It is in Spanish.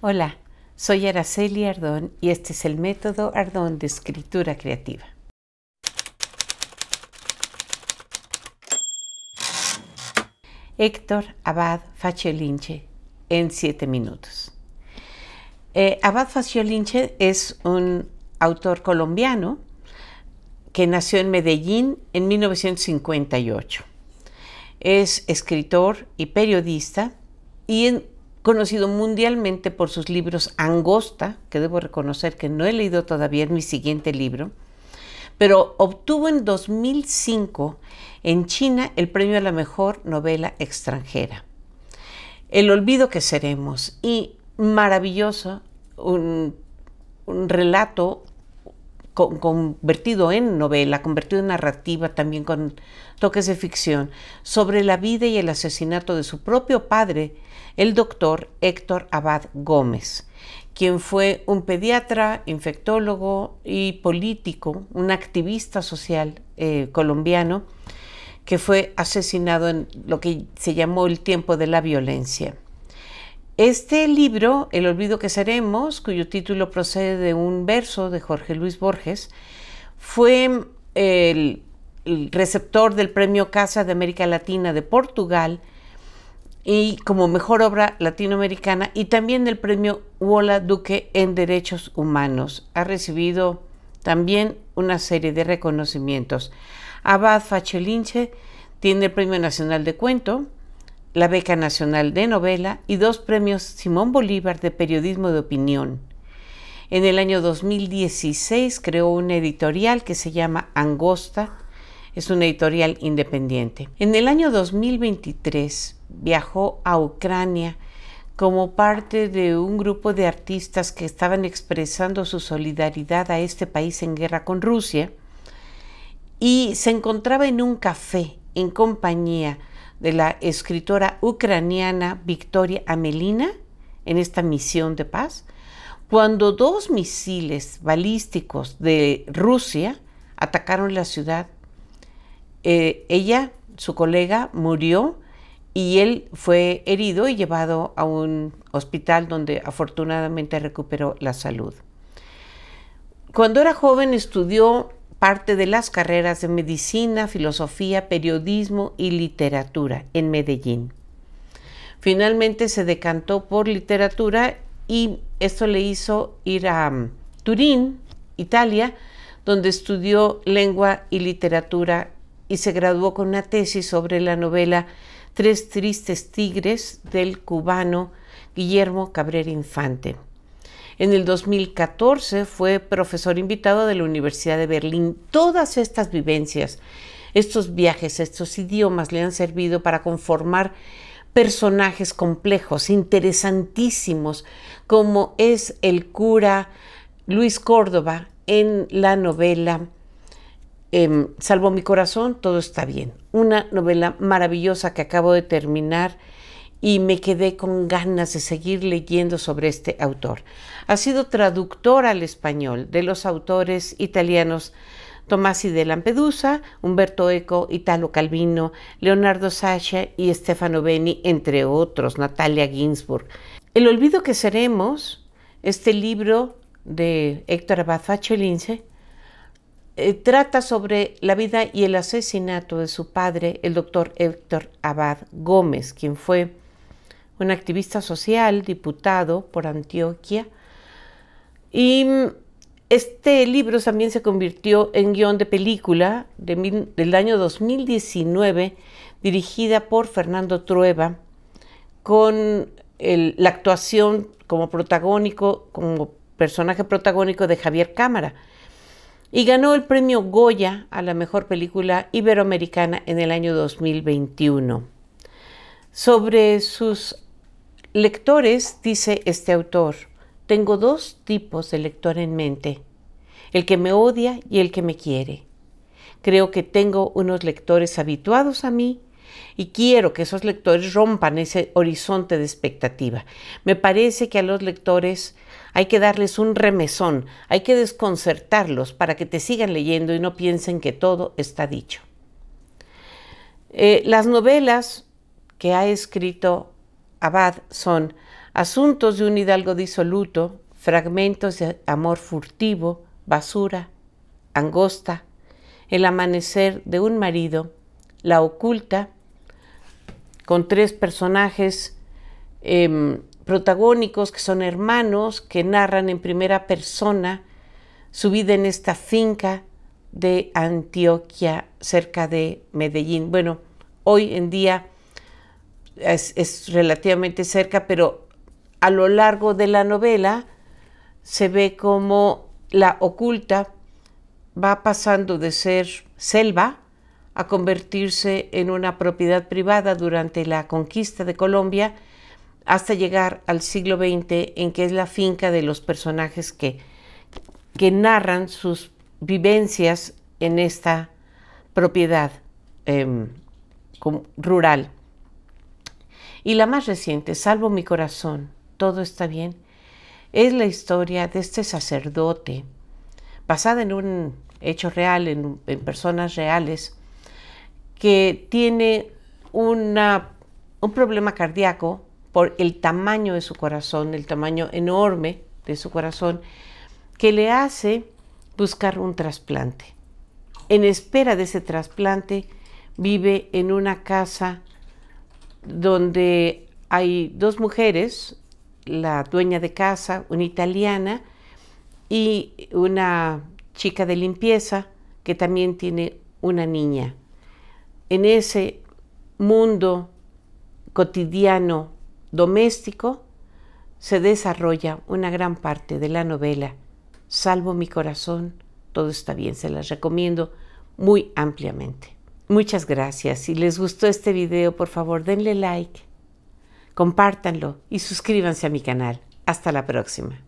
Hola, soy Araceli Ardón y este es el método Ardón de escritura creativa. Héctor Abad Faciolinche en 7 minutos. Eh, Abad Faciolinche es un autor colombiano que nació en Medellín en 1958. Es escritor y periodista y en conocido mundialmente por sus libros Angosta, que debo reconocer que no he leído todavía en mi siguiente libro, pero obtuvo en 2005 en China el premio a la mejor novela extranjera. El olvido que seremos y maravilloso, un, un relato convertido en novela, convertido en narrativa también con toques de ficción, sobre la vida y el asesinato de su propio padre, el doctor Héctor Abad Gómez quien fue un pediatra, infectólogo y político, un activista social eh, colombiano, que fue asesinado en lo que se llamó el tiempo de la violencia. Este libro, El olvido que seremos, cuyo título procede de un verso de Jorge Luis Borges, fue eh, el, receptor del Premio Casa de América Latina de Portugal y como mejor obra latinoamericana y también del premio Wola Duque en Derechos Humanos. Ha recibido también una serie de reconocimientos. Abad Fachelinche tiene el Premio Nacional de Cuento, la Beca Nacional de Novela y dos premios Simón Bolívar de Periodismo de Opinión. En el año 2016 creó una editorial que se llama Angosta, es una editorial independiente. En el año 2023 viajó a Ucrania como parte de un grupo de artistas que estaban expresando su solidaridad a este país en guerra con Rusia y se encontraba en un café en compañía de la escritora ucraniana Victoria Amelina en esta misión de paz, cuando dos misiles balísticos de Rusia atacaron la ciudad. Eh, ella, su colega, murió y él fue herido y llevado a un hospital donde afortunadamente recuperó la salud. Cuando era joven estudió parte de las carreras de medicina, filosofía, periodismo y literatura en Medellín. Finalmente se decantó por literatura y esto le hizo ir a mm, Turín, Italia, donde estudió lengua y literatura y se graduó con una tesis sobre la novela Tres tristes tigres del cubano Guillermo Cabrera Infante. En el 2014 fue profesor invitado de la Universidad de Berlín. Todas estas vivencias, estos viajes, estos idiomas le han servido para conformar personajes complejos, interesantísimos, como es el cura Luis Córdoba en la novela em, Salvo mi corazón, todo está bien. Una novela maravillosa que acabo de terminar y me quedé con ganas de seguir leyendo sobre este autor. Ha sido traductor al español de los autores italianos Tomasi de Lampedusa, Humberto Eco, Italo Calvino, Leonardo Sacha y Stefano Beni, entre otros, Natalia Ginsburg. El olvido que seremos, este libro de Héctor Abad Fachelince, eh, trata sobre la vida y el asesinato de su padre, el doctor Héctor Abad Gómez, quien fue un activista social, diputado por Antioquia. Y mm, este libro también se convirtió en guión de película del año 2019, dirigida por Fernando Trueba, con la actuación como protagónico, como personaje protagónico de Javier Cámara. Y ganó el premio Goya a la mejor película iberoamericana en el año 2021. Sobre sus Lectores, dice este autor, tengo dos tipos de lector en mente, el que me odia y el que me quiere. Creo que tengo unos lectores habituados a mí y quiero que esos lectores rompan ese horizonte de expectativa. Me parece que a los lectores hay que darles un remesón, hay que desconcertarlos para que te sigan leyendo y no piensen que todo está dicho. Eh, las novelas que ha escrito abad son asuntos de un hidalgo disoluto, fragmentos de amor furtivo, basura, angosta, el amanecer de un marido, la oculta, con tres personajes em, protagónicos que son hermanos, que narran en primera persona su vida en esta finca de Antioquia, cerca de Medellín. Bueno, hoy en día es, relativamente cerca, pero a lo largo de la novela se ve como la oculta va pasando de ser selva a convertirse en una propiedad privada durante la conquista de Colombia hasta llegar al siglo XX en que es la finca de los personajes que, narran sus vivencias en esta propiedad em, rural. Y la más reciente, Salvo mi corazón, todo está bien, es la historia de este sacerdote, basada en un hecho real, en, personas reales, que tiene una, un problema cardíaco por el tamaño de su corazón, el tamaño enorme de su corazón, que le hace buscar un trasplante. En espera de ese trasplante, vive en una casa donde hay dos mujeres, la dueña de casa, una italiana, y una chica de limpieza que también tiene una niña. En ese mundo cotidiano doméstico se desarrolla una gran parte de la novela. Salvo mi corazón, todo está bien, se las recomiendo muy ampliamente. Muchas gracias. Si les gustó este video, por favor denle like, compártanlo y suscríbanse a mi canal. Hasta la próxima.